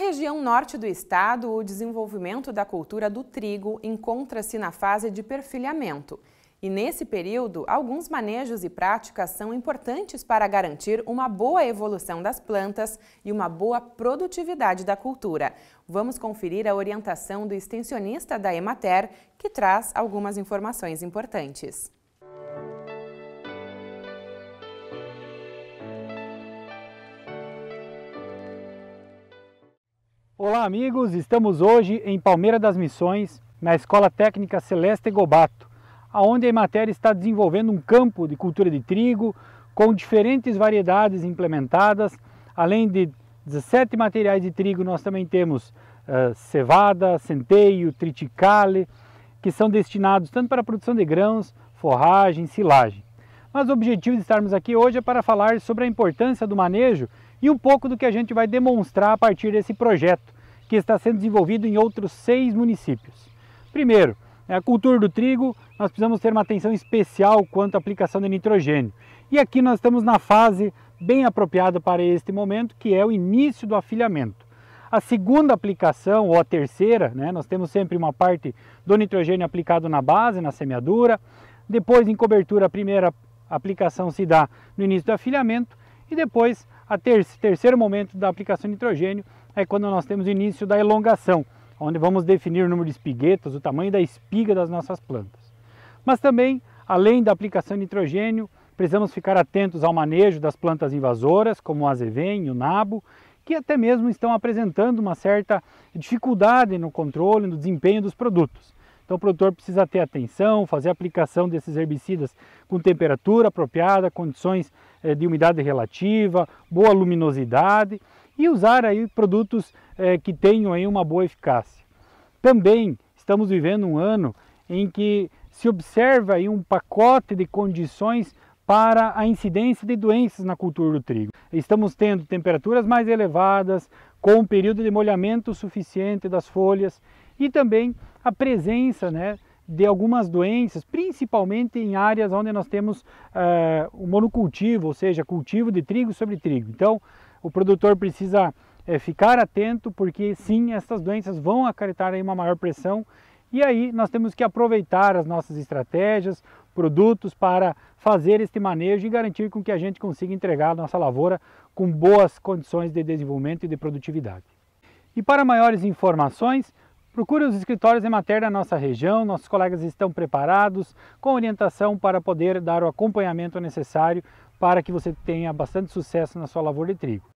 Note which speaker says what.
Speaker 1: região norte do estado, o desenvolvimento da cultura do trigo encontra-se na fase de perfilhamento. E nesse período, alguns manejos e práticas são importantes para garantir uma boa evolução das plantas e uma boa produtividade da cultura. Vamos conferir a orientação do extensionista da Emater, que traz algumas informações importantes.
Speaker 2: Olá, amigos. Estamos hoje em Palmeira das Missões, na Escola Técnica Celeste Gobato, aonde a matéria está desenvolvendo um campo de cultura de trigo com diferentes variedades implementadas. Além de 17 materiais de trigo, nós também temos uh, cevada, centeio, triticale, que são destinados tanto para a produção de grãos, forragem, silagem. Mas o objetivo de estarmos aqui hoje é para falar sobre a importância do manejo e um pouco do que a gente vai demonstrar a partir desse projeto que está sendo desenvolvido em outros seis municípios. Primeiro, é a cultura do trigo, nós precisamos ter uma atenção especial quanto à aplicação de nitrogênio. E aqui nós estamos na fase bem apropriada para este momento, que é o início do afilhamento. A segunda aplicação, ou a terceira, né, nós temos sempre uma parte do nitrogênio aplicado na base, na semeadura. Depois, em cobertura, a primeira aplicação se dá no início do afilhamento. E depois, a ter terceiro momento da aplicação de nitrogênio é quando nós temos o início da elongação, onde vamos definir o número de espiguetas, o tamanho da espiga das nossas plantas. Mas também, além da aplicação de nitrogênio, precisamos ficar atentos ao manejo das plantas invasoras, como o azevém o nabo, que até mesmo estão apresentando uma certa dificuldade no controle, no desempenho dos produtos. Então o produtor precisa ter atenção, fazer a aplicação desses herbicidas com temperatura apropriada, condições eh, de umidade relativa, boa luminosidade e usar aí produtos eh, que tenham aí uma boa eficácia. Também estamos vivendo um ano em que se observa aí um pacote de condições para a incidência de doenças na cultura do trigo. Estamos tendo temperaturas mais elevadas, com um período de molhamento suficiente das folhas e também a presença né, de algumas doenças, principalmente em áreas onde nós temos eh, o monocultivo, ou seja, cultivo de trigo sobre trigo. Então, o produtor precisa eh, ficar atento, porque sim, essas doenças vão acarretar aí uma maior pressão e aí nós temos que aproveitar as nossas estratégias, produtos para fazer este manejo e garantir com que a gente consiga entregar a nossa lavoura com boas condições de desenvolvimento e de produtividade. E para maiores informações, Procure os escritórios em matéria da nossa região, nossos colegas estão preparados com orientação para poder dar o acompanhamento necessário para que você tenha bastante sucesso na sua lavoura de trigo.